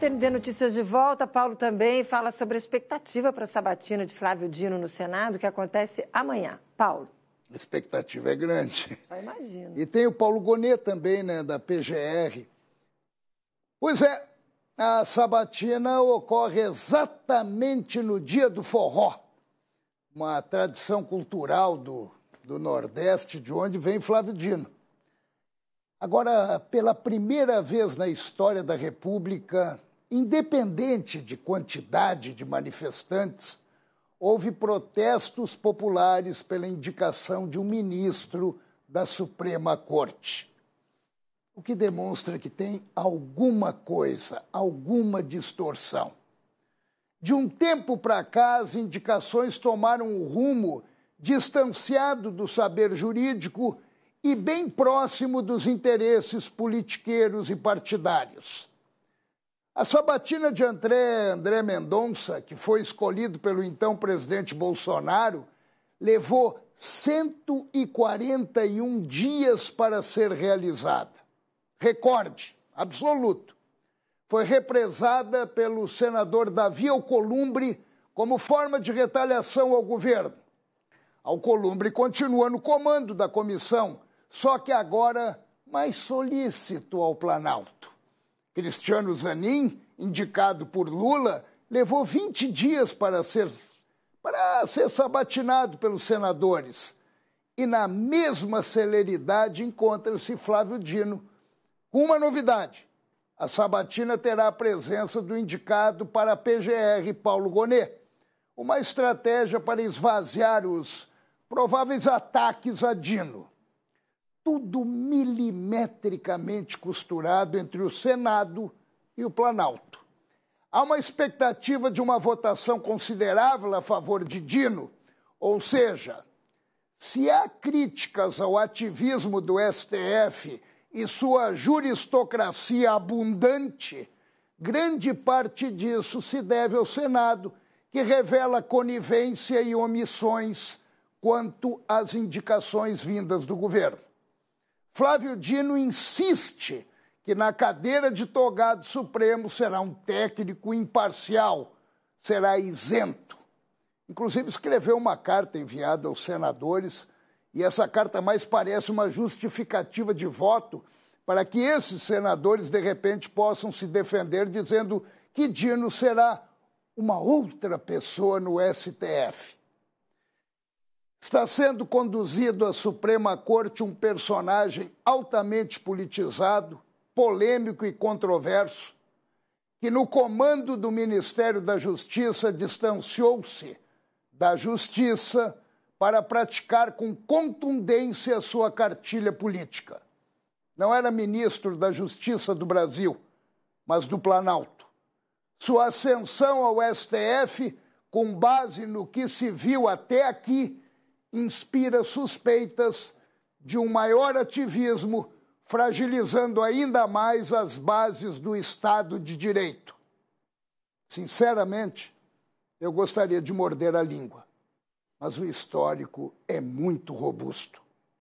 TND Notícias de volta, Paulo também fala sobre a expectativa para a sabatina de Flávio Dino no Senado, que acontece amanhã. Paulo. A expectativa é grande. Só imagino. E tem o Paulo Gonet também, né, da PGR. Pois é, a sabatina ocorre exatamente no dia do forró, uma tradição cultural do, do Nordeste, de onde vem Flávio Dino. Agora, pela primeira vez na história da República, independente de quantidade de manifestantes, houve protestos populares pela indicação de um ministro da Suprema Corte. O que demonstra que tem alguma coisa, alguma distorção. De um tempo para cá, as indicações tomaram um rumo distanciado do saber jurídico e bem próximo dos interesses politiqueiros e partidários. A sabatina de André, André Mendonça, que foi escolhido pelo então presidente Bolsonaro, levou 141 dias para ser realizada. Recorde absoluto. Foi represada pelo senador Davi Alcolumbre como forma de retaliação ao governo. Alcolumbre continua no comando da comissão só que agora mais solícito ao Planalto. Cristiano Zanin, indicado por Lula, levou 20 dias para ser, para ser sabatinado pelos senadores. E na mesma celeridade encontra-se Flávio Dino, com uma novidade. A sabatina terá a presença do indicado para a PGR, Paulo Gonet, uma estratégia para esvaziar os prováveis ataques a Dino tudo milimetricamente costurado entre o Senado e o Planalto. Há uma expectativa de uma votação considerável a favor de Dino, ou seja, se há críticas ao ativismo do STF e sua juristocracia abundante, grande parte disso se deve ao Senado, que revela conivência e omissões quanto às indicações vindas do governo. Flávio Dino insiste que na cadeira de togado supremo será um técnico imparcial, será isento. Inclusive escreveu uma carta enviada aos senadores e essa carta mais parece uma justificativa de voto para que esses senadores de repente possam se defender dizendo que Dino será uma outra pessoa no STF. Está sendo conduzido à Suprema Corte um personagem altamente politizado, polêmico e controverso, que no comando do Ministério da Justiça distanciou-se da justiça para praticar com contundência a sua cartilha política. Não era ministro da Justiça do Brasil, mas do Planalto. Sua ascensão ao STF, com base no que se viu até aqui, inspira suspeitas de um maior ativismo, fragilizando ainda mais as bases do Estado de Direito. Sinceramente, eu gostaria de morder a língua, mas o histórico é muito robusto.